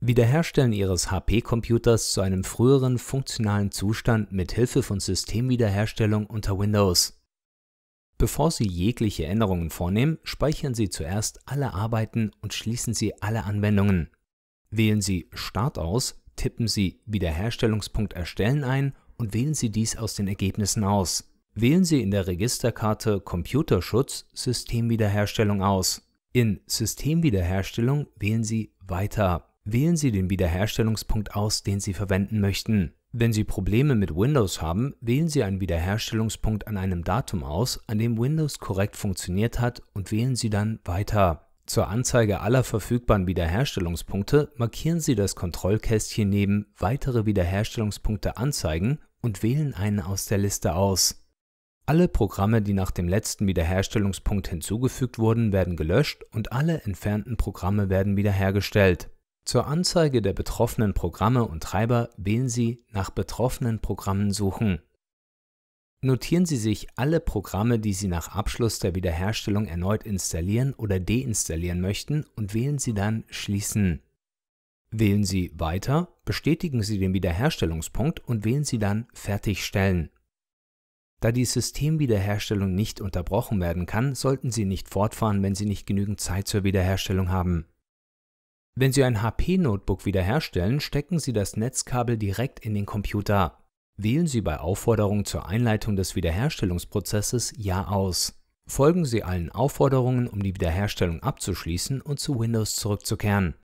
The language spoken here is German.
Wiederherstellen Ihres HP-Computers zu einem früheren funktionalen Zustand mit Hilfe von Systemwiederherstellung unter Windows. Bevor Sie jegliche Änderungen vornehmen, speichern Sie zuerst alle Arbeiten und schließen Sie alle Anwendungen. Wählen Sie Start aus, tippen Sie Wiederherstellungspunkt Erstellen ein und wählen Sie dies aus den Ergebnissen aus. Wählen Sie in der Registerkarte Computerschutz Systemwiederherstellung aus. In Systemwiederherstellung wählen Sie Weiter. Wählen Sie den Wiederherstellungspunkt aus, den Sie verwenden möchten. Wenn Sie Probleme mit Windows haben, wählen Sie einen Wiederherstellungspunkt an einem Datum aus, an dem Windows korrekt funktioniert hat und wählen Sie dann Weiter. Zur Anzeige aller verfügbaren Wiederherstellungspunkte markieren Sie das Kontrollkästchen neben Weitere Wiederherstellungspunkte anzeigen und wählen einen aus der Liste aus. Alle Programme, die nach dem letzten Wiederherstellungspunkt hinzugefügt wurden, werden gelöscht und alle entfernten Programme werden wiederhergestellt. Zur Anzeige der betroffenen Programme und Treiber wählen Sie nach betroffenen Programmen suchen. Notieren Sie sich alle Programme, die Sie nach Abschluss der Wiederherstellung erneut installieren oder deinstallieren möchten und wählen Sie dann Schließen. Wählen Sie Weiter, bestätigen Sie den Wiederherstellungspunkt und wählen Sie dann Fertigstellen. Da die Systemwiederherstellung nicht unterbrochen werden kann, sollten Sie nicht fortfahren, wenn Sie nicht genügend Zeit zur Wiederherstellung haben. Wenn Sie ein HP-Notebook wiederherstellen, stecken Sie das Netzkabel direkt in den Computer. Wählen Sie bei Aufforderung zur Einleitung des Wiederherstellungsprozesses Ja aus. Folgen Sie allen Aufforderungen, um die Wiederherstellung abzuschließen und zu Windows zurückzukehren